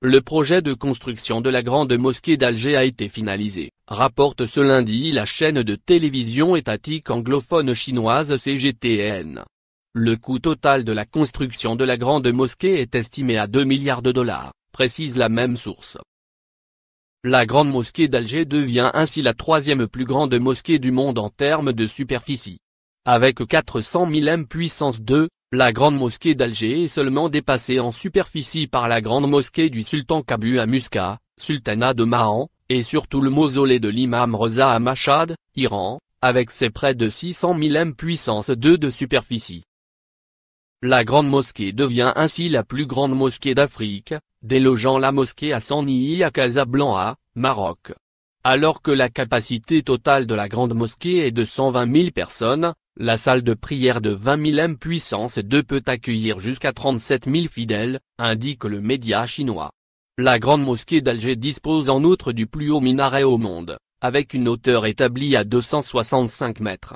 Le projet de construction de la grande mosquée d'Alger a été finalisé, rapporte ce lundi la chaîne de télévision étatique anglophone chinoise CGTN. Le coût total de la construction de la grande mosquée est estimé à 2 milliards de dollars, précise la même source. La grande mosquée d'Alger devient ainsi la troisième plus grande mosquée du monde en termes de superficie. Avec 400 000 M puissance 2, la grande mosquée d'Alger est seulement dépassée en superficie par la grande mosquée du sultan Kabu à Muscat, sultanat de Mahan, et surtout le mausolée de l'imam Reza à Mashhad, Iran, avec ses près de 600 000 m puissance 2 de superficie. La grande mosquée devient ainsi la plus grande mosquée d'Afrique, délogeant la mosquée à Saniyi à Casablanca, Maroc. Alors que la capacité totale de la grande mosquée est de 120 000 personnes, la salle de prière de 20 000 M puissance 2 peut accueillir jusqu'à 37 000 fidèles, indique le média chinois. La grande mosquée d'Alger dispose en outre du plus haut minaret au monde, avec une hauteur établie à 265 mètres.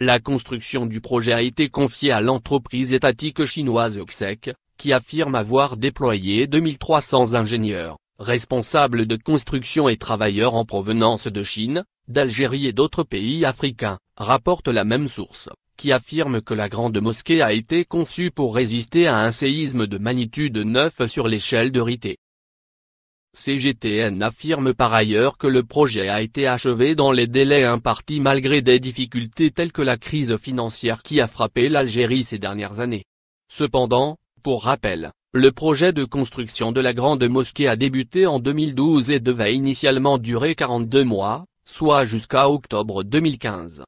La construction du projet a été confiée à l'entreprise étatique chinoise Oxec, qui affirme avoir déployé 2300 ingénieurs responsable de construction et travailleurs en provenance de Chine, d'Algérie et d'autres pays africains, rapporte la même source, qui affirme que la grande mosquée a été conçue pour résister à un séisme de magnitude 9 sur l'échelle de Rité. CGTN affirme par ailleurs que le projet a été achevé dans les délais impartis malgré des difficultés telles que la crise financière qui a frappé l'Algérie ces dernières années. Cependant, pour rappel, le projet de construction de la Grande Mosquée a débuté en 2012 et devait initialement durer 42 mois, soit jusqu'à octobre 2015.